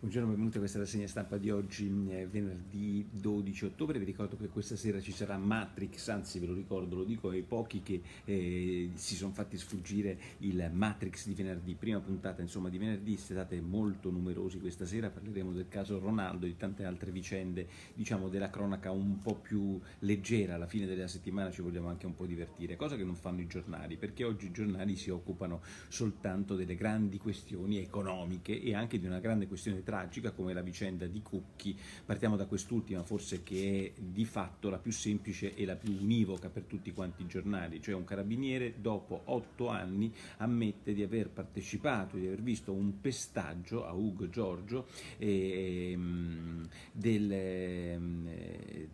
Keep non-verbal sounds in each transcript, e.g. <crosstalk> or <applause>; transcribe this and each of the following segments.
Buongiorno, benvenuti a questa rassegna stampa di oggi, mm, venerdì 12 ottobre. Vi ricordo che questa sera ci sarà Matrix, anzi ve lo ricordo, lo dico ai pochi che eh, si sono fatti sfuggire il Matrix di venerdì, prima puntata insomma di venerdì, state molto numerosi questa sera, parleremo del caso Ronaldo e di tante altre vicende, diciamo della cronaca un po' più leggera, alla fine della settimana ci vogliamo anche un po' divertire, cosa che non fanno i giornali, perché oggi i giornali si occupano soltanto delle grandi questioni economiche e anche di una grande questione tragica come la vicenda di Cucchi. Partiamo da quest'ultima, forse che è di fatto la più semplice e la più univoca per tutti quanti i giornali, cioè un carabiniere dopo otto anni ammette di aver partecipato, di aver visto un pestaggio a Ugo Giorgio eh, del, ehm,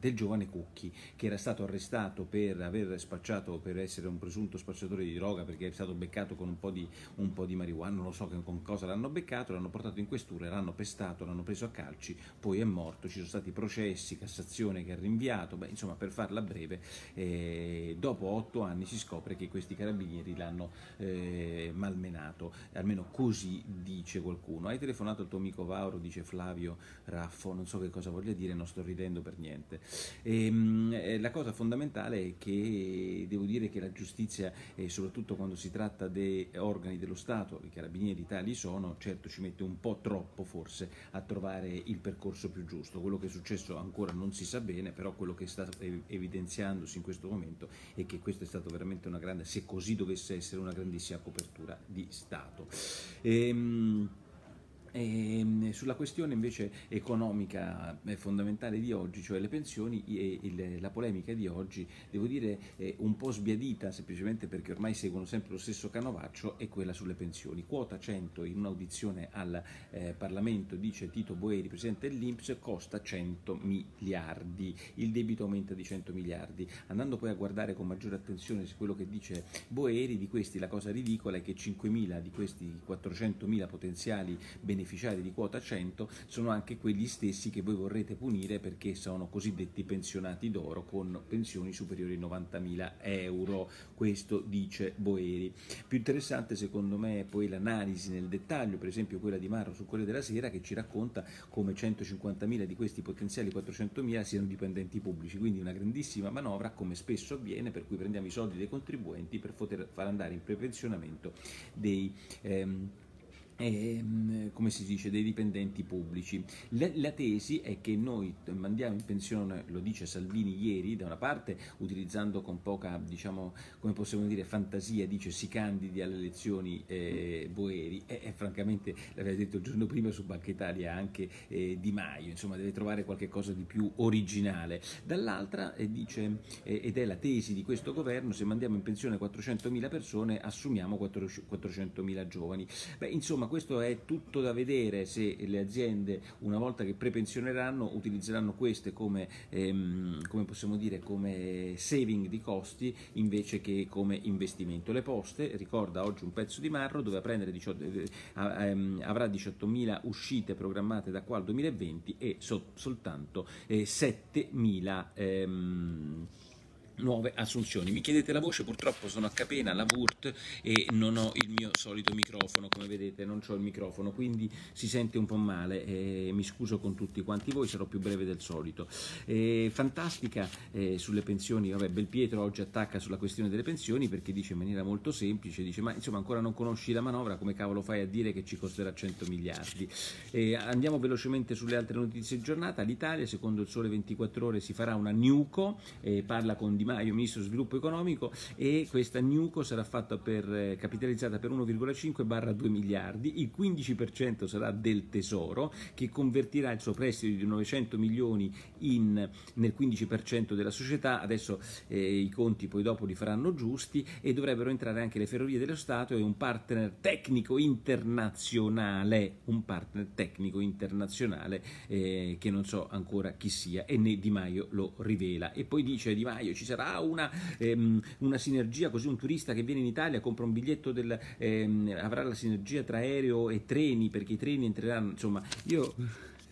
del giovane Cucchi che era stato arrestato per aver spacciato, per essere un presunto spacciatore di droga perché è stato beccato con un po' di, un po di marijuana, non lo so con cosa l'hanno beccato, l'hanno portato in questura e l'hanno pestato arrestato, l'hanno preso a calci, poi è morto, ci sono stati processi, Cassazione che ha rinviato, beh, insomma per farla breve, eh, dopo otto anni si scopre che questi carabinieri l'hanno eh, malmenato, almeno così dice qualcuno. Hai telefonato il tuo amico Vauro, dice Flavio Raffo, non so che cosa voglia dire, non sto ridendo per niente. E, ehm, mh, eh, la cosa fondamentale è che devo dire che la giustizia, eh, soprattutto quando si tratta di organi dello Stato, i carabinieri tali sono, certo ci mette un po' troppo forse, aiutasse a trovare il percorso più giusto. Quello che è successo ancora non si sa bene, però quello che sta evidenziandosi in questo momento è che questa è stata veramente una grande, se così dovesse essere, una grandissima copertura di Stato. Ehm, e ehm, sulla questione invece economica eh, fondamentale di oggi, cioè le pensioni, eh, la polemica di oggi, devo dire un po' sbiadita, semplicemente perché ormai seguono sempre lo stesso canovaccio, è quella sulle pensioni. Quota 100 in un'audizione al eh, Parlamento, dice Tito Boeri, presidente dell'Inps, costa 100 miliardi, il debito aumenta di 100 miliardi. Andando poi a guardare con maggiore attenzione su quello che dice Boeri, di questi la cosa ridicola è che 5.000 di questi 400.000 potenziali benefici beneficiari di quota 100 sono anche quegli stessi che voi vorrete punire perché sono cosiddetti pensionati d'oro con pensioni superiori ai 90.000 euro, questo dice Boeri. Più interessante secondo me è poi l'analisi nel dettaglio, per esempio quella di Marro su Corriere della Sera che ci racconta come 150.000 di questi potenziali 400.000 siano dipendenti pubblici, quindi una grandissima manovra come spesso avviene per cui prendiamo i soldi dei contribuenti per poter far andare in prepensionamento dei... Ehm, e, ehm, come si dice, dei dipendenti pubblici. La, la, tesi è che noi mandiamo in pensione, lo dice Salvini ieri, da una parte utilizzando con poca, diciamo, come possiamo dire, fantasia, dice si candidi alle elezioni eh, Boeri e, e francamente l'aveva detto il giorno prima su Banca Italia anche eh, Di Maio, insomma deve trovare qualcosa di più originale. Dall'altra eh, dice, eh, ed è la tesi di questo governo, se mandiamo in pensione 400.000 persone assumiamo 400.000 giovani. Beh, insomma insomma questo è tutto da vedere se le aziende una volta che prepensioneranno utilizzeranno queste come, ehm, come possiamo dire come saving di costi invece che come investimento. Le poste, ricorda oggi un pezzo di marro, doveva prendere 18, eh, ehm, avrà 18.000 uscite programmate da qua al 2020 e so, soltanto eh, 7.000 ehm, nuove assunzioni. Mi chiedete la voce, purtroppo sono a Capena, la Wurt e non ho il mio solito microfono, come vedete non ho il microfono, quindi si sente un po' male, eh, mi scuso con tutti quanti voi, sarò più breve del solito. Eh, fantastica eh, sulle pensioni, vabbè Belpietro oggi attacca sulla questione delle pensioni perché dice in maniera molto semplice, dice ma insomma ancora non conosci la manovra, come cavolo fai a dire che ci costerà 100 miliardi? andiamo velocemente sulle altre notizie giornata, l'Italia secondo il Sole 24 Ore si farà una Nuco, parla con di Maio, ministro sviluppo economico, e questa NUCO sarà fatta per, eh, capitalizzata per 1,5-2 miliardi, il 15% sarà del Tesoro che convertirà il suo prestito di 900 milioni in, nel 15% della società, adesso eh, i conti poi dopo li faranno giusti e dovrebbero entrare anche le ferrovie dello Stato e un partner tecnico internazionale, un partner tecnico internazionale eh, che non so ancora chi sia e né Di Maio lo rivela. E poi dice Di Maio ci sarà sarà una, ehm, una, sinergia, così un turista che viene in Italia compra un biglietto, del, ehm, avrà la sinergia tra aereo e treni, perché i treni entreranno, insomma, io...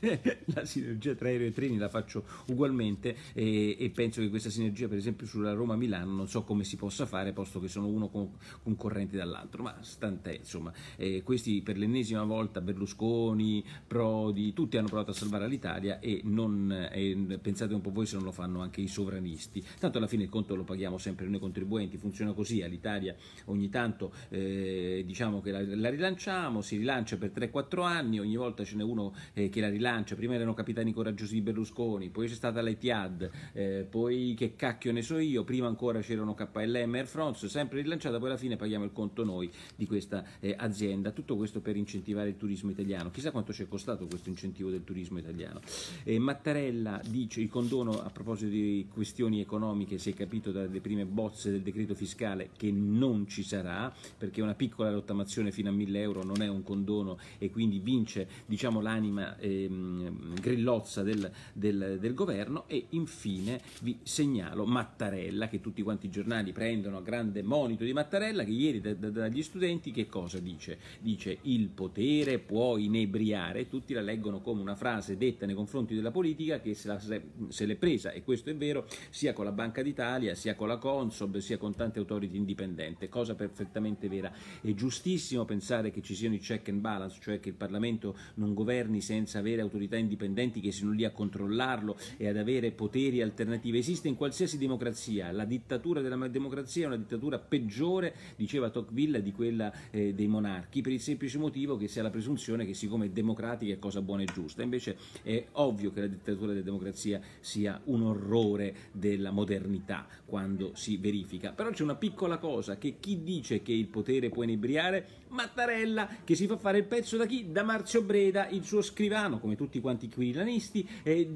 <laughs> la sinergia tra aereo e treni la faccio ugualmente e, e penso che questa sinergia per esempio sulla Roma-Milano non so come si possa fare posto che sono uno con, concorrente dall'altro, ma stant'è insomma, eh, questi per l'ennesima volta Berlusconi, Prodi, tutti hanno provato a salvare l'Italia e non, eh, pensate un po' voi se non lo fanno anche i sovranisti, tanto alla fine il conto lo paghiamo sempre noi contribuenti, funziona così, all'Italia ogni tanto eh, diciamo che la, la, rilanciamo, si rilancia per 3-4 anni, ogni volta ce n'è uno eh, che la rilancia Francia, prima erano capitani coraggiosi di Berlusconi, poi c'è stata l'Etiad, eh, poi che cacchio ne so io, prima ancora c'erano KLM, Air France, sempre rilanciata, poi alla fine paghiamo il conto noi di questa eh, azienda. Tutto questo per incentivare il turismo italiano. Chissà quanto ci è costato questo incentivo del turismo italiano. Eh, Mattarella dice il condono a proposito di questioni economiche, si è capito dalle prime bozze del decreto fiscale che non ci sarà, perché una piccola rottamazione fino a 1000 euro non è un condono e quindi vince diciamo, l'anima ehm, Ehm, grillozza del, del, del governo e infine vi segnalo Mattarella che tutti quanti i giornali prendono a grande monito di Mattarella che ieri da, da, dagli studenti che cosa dice? Dice il potere può inebriare, tutti la leggono come una frase detta nei confronti della politica che se, la, se l'è presa e questo è vero sia con la Banca d'Italia sia con la Consob sia con tante autorità indipendenti, cosa perfettamente vera. È giustissimo pensare che ci siano i check and balance, cioè che il Parlamento non governi senza avere autorità indipendenti che siano lì a controllarlo e ad avere poteri alternativi. Esiste in qualsiasi democrazia, la dittatura della democrazia è una dittatura peggiore, diceva Tocqueville, di quella eh, dei monarchi, per il semplice motivo che si ha la presunzione che siccome è democratica è cosa buona e giusta. Invece è ovvio che la dittatura della democrazia sia un orrore della modernità quando si verifica. Però c'è una piccola cosa che chi dice che il potere può inebriare Mattarella che si fa fare il pezzo da chi? Da Marzio Breda, il suo scrivano, come tutti quanti i quirinisti,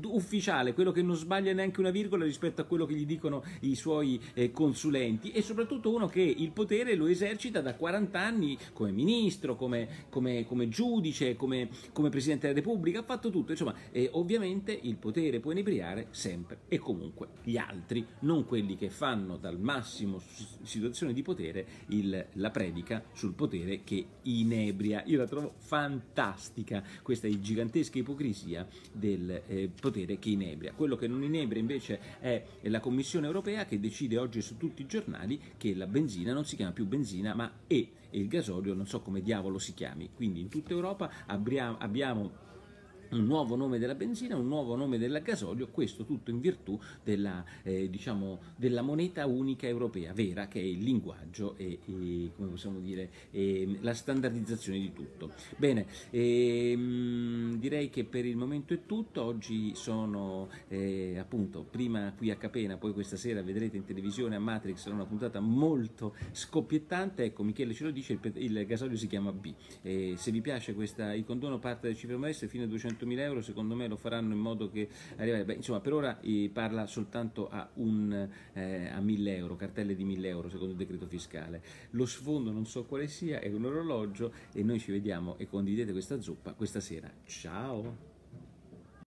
ufficiale, quello che non sbaglia neanche una virgola rispetto a quello che gli dicono i suoi eh, consulenti e soprattutto uno che il potere lo esercita da 40 anni come ministro, come, come, come giudice, come, come, Presidente della Repubblica, ha fatto tutto, insomma eh, ovviamente il potere può inebriare sempre e comunque gli altri, non quelli che fanno dal massimo situazione di potere il, la predica sul potere che inebria. Io la trovo fantastica, questa gigantesca ipocrisia del eh, potere che inebria. Quello che non inebria invece è la Commissione europea che decide oggi su tutti i giornali che la benzina non si chiama più benzina ma E e il gasolio non so come diavolo si chiami. Quindi in tutta Europa abbiamo, abbiamo un nuovo nome della benzina, un nuovo nome del gasolio, questo tutto in virtù della, eh, diciamo, della moneta unica europea vera che è il linguaggio e, e dire, e ehm, la standardizzazione di tutto. Bene, e, ehm, mh, direi che per il momento è tutto, oggi sono eh, appunto prima qui a Capena, poi questa sera vedrete in televisione a Matrix, sarà una puntata molto scoppiettante, ecco Michele ce lo dice, il, il gasolio si chiama B, eh, se vi piace questa, il condono parte del cifre maestro fino a 200 300.000 euro secondo me lo faranno in modo che arrivare, beh, insomma per ora eh, parla soltanto a, un, eh, a 1.000 euro, cartelle di 1.000 euro secondo il decreto fiscale, lo sfondo non so quale sia, è un orologio e noi ci vediamo e condividete questa zuppa questa sera, ciao!